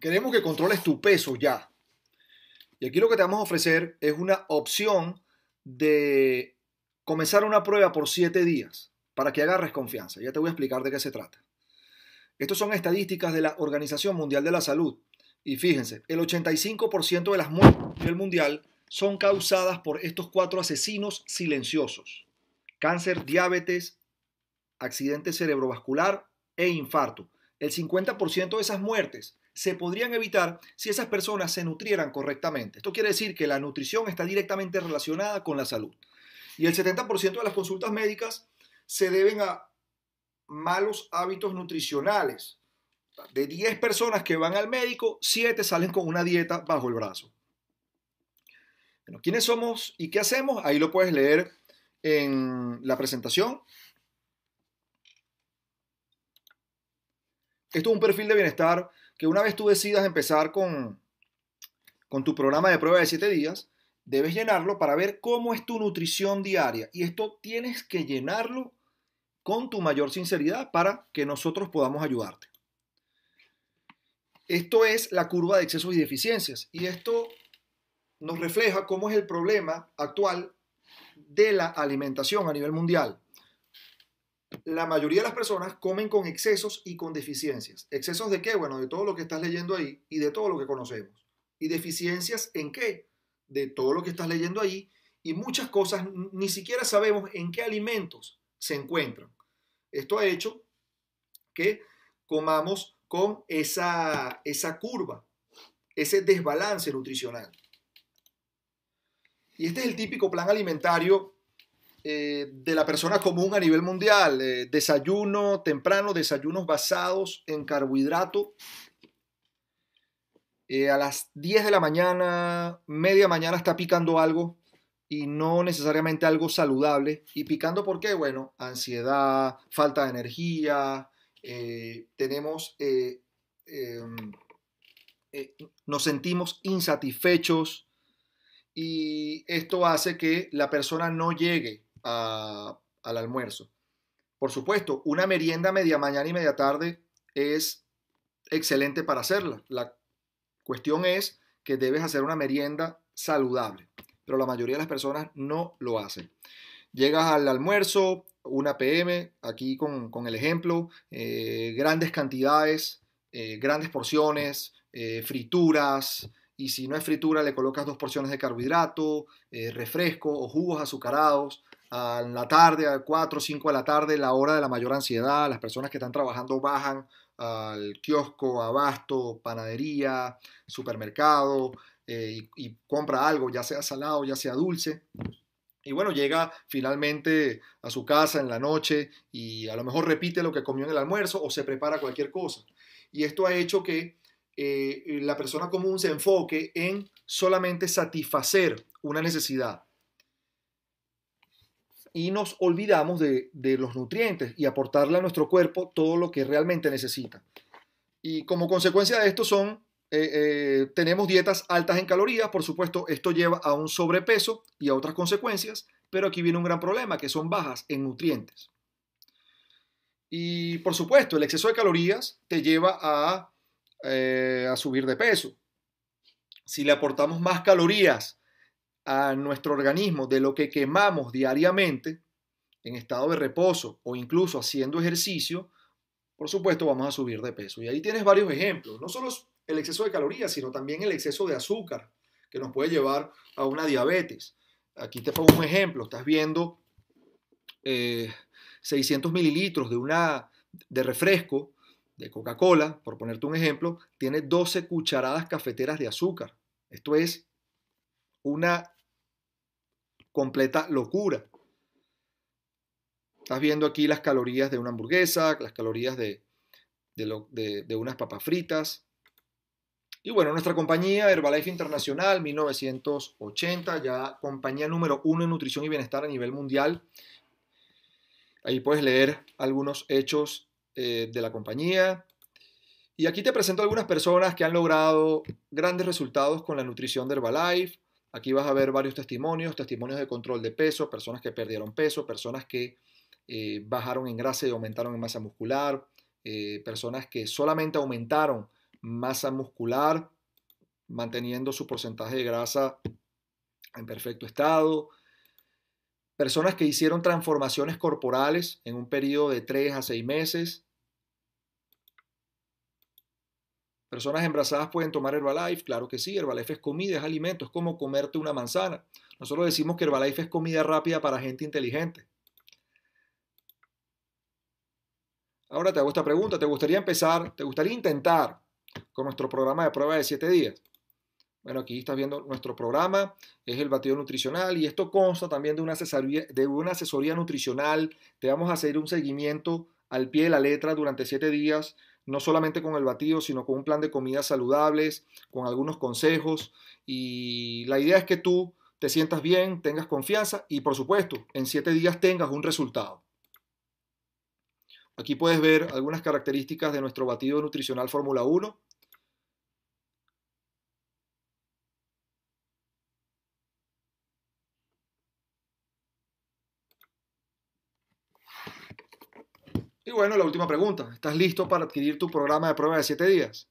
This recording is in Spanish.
Queremos que controles tu peso ya. Y aquí lo que te vamos a ofrecer es una opción de comenzar una prueba por 7 días para que agarres confianza. Ya te voy a explicar de qué se trata. Estas son estadísticas de la Organización Mundial de la Salud. Y fíjense, el 85% de las muertes a nivel mundial son causadas por estos cuatro asesinos silenciosos. Cáncer, diabetes, accidente cerebrovascular e infarto. El 50% de esas muertes se podrían evitar si esas personas se nutrieran correctamente. Esto quiere decir que la nutrición está directamente relacionada con la salud. Y el 70% de las consultas médicas se deben a malos hábitos nutricionales. De 10 personas que van al médico, 7 salen con una dieta bajo el brazo. Bueno, ¿quiénes somos y qué hacemos? Ahí lo puedes leer en la presentación. Esto es un perfil de bienestar que una vez tú decidas empezar con, tu programa de prueba de 7 días, debes llenarlo para ver cómo es tu nutrición diaria. Y esto tienes que llenarlo con tu mayor sinceridad para que nosotros podamos ayudarte. Esto es la curva de excesos y deficiencias. Y esto nos refleja cómo es el problema actual de la alimentación a nivel mundial la mayoría de las personas comen con excesos y con deficiencias. ¿Excesos de qué? Bueno, de todo lo que estás leyendo ahí y de todo lo que conocemos. ¿Y deficiencias en qué? De todo lo que estás leyendo ahí y muchas cosas ni siquiera sabemos en qué alimentos se encuentran. Esto ha hecho que comamos con esa, esa curva, ese desbalance nutricional. Y este es el típico plan alimentario eh, de la persona común a nivel mundial. Eh, desayuno temprano, desayunos basados en carbohidrato. Eh, a las 10 de la mañana, media mañana está picando algo y no necesariamente algo saludable. ¿Y picando por qué? Bueno, ansiedad, falta de energía, tenemos, em, nos sentimos insatisfechos y esto hace que la persona no llegue al almuerzo. Por supuesto, una merienda media mañana y media tarde es excelente para hacerla. La cuestión es que debes hacer una merienda saludable, pero la mayoría de las personas no lo hacen. Llegas al almuerzo, una PM, aquí con, el ejemplo, eh, grandes cantidades, eh, grandes porciones, eh, frituras, y si no es fritura le colocas dos porciones de carbohidrato, refresco o jugos azucarados, a la tarde, a 4 o 5 de la tarde, la hora de la mayor ansiedad, las personas que están trabajando bajan al kiosco, abasto, panadería, supermercado eh, y, compra algo, ya sea salado, ya sea dulce. Y bueno, llega finalmente a su casa en la noche y a lo mejor repite lo que comió en el almuerzo o se prepara cualquier cosa. Y esto ha hecho que eh, la persona común se enfoque en solamente satisfacer una necesidad y nos olvidamos de, los nutrientes y aportarle a nuestro cuerpo todo lo que realmente necesita. Y como consecuencia de esto son, eh, eh, tenemos dietas altas en calorías, por supuesto esto lleva a un sobrepeso y a otras consecuencias, pero aquí viene un gran problema, que son bajas en nutrientes. Y por supuesto, el exceso de calorías te lleva a, eh, a subir de peso. Si le aportamos más calorías a nuestro organismo de lo que quemamos diariamente en estado de reposo o incluso haciendo ejercicio, por supuesto vamos a subir de peso. Y ahí tienes varios ejemplos, no solo el exceso de calorías, sino también el exceso de azúcar que nos puede llevar a una diabetes. Aquí te pongo un ejemplo, estás viendo 600 eh, mililitros de, una, de refresco de Coca-Cola, por ponerte un ejemplo, tiene 12 cucharadas cafeteras de azúcar. Esto es una completa locura. Estás viendo aquí las calorías de una hamburguesa, las calorías de, de, unas papas fritas. Y bueno, nuestra compañía Herbalife Internacional, 1980, ya compañía número uno en nutrición y bienestar a nivel mundial. Ahí puedes leer algunos hechos eh, de la compañía. Y aquí te presento algunas personas que han logrado grandes resultados con la nutrición de Herbalife. Aquí vas a ver varios testimonios, testimonios de control de peso, personas que perdieron peso, personas que eh, bajaron en grasa y aumentaron en masa muscular, eh, personas que solamente aumentaron masa muscular manteniendo su porcentaje de grasa en perfecto estado, personas que hicieron transformaciones corporales en un periodo de 3 a 6 meses, Personas embarazadas pueden tomar Herbalife, claro que sí, Herbalife es comida, es alimento, es como comerte una manzana. Nosotros decimos que Herbalife es comida rápida para gente inteligente. Ahora te hago esta pregunta, ¿te gustaría empezar, te gustaría intentar con nuestro programa de prueba de 7 días? Bueno, aquí estás viendo nuestro programa, es el batido nutricional y esto consta también de una asesoría, de una asesoría nutricional. Te vamos a hacer un seguimiento al pie de la letra durante 7 días no solamente con el batido, sino con un plan de comidas saludables, con algunos consejos. Y la idea es que tú te sientas bien, tengas confianza y por supuesto, en siete días tengas un resultado. Aquí puedes ver algunas características de nuestro batido nutricional Fórmula 1. Y bueno, la última pregunta. ¿Estás listo para adquirir tu programa de prueba de 7 días?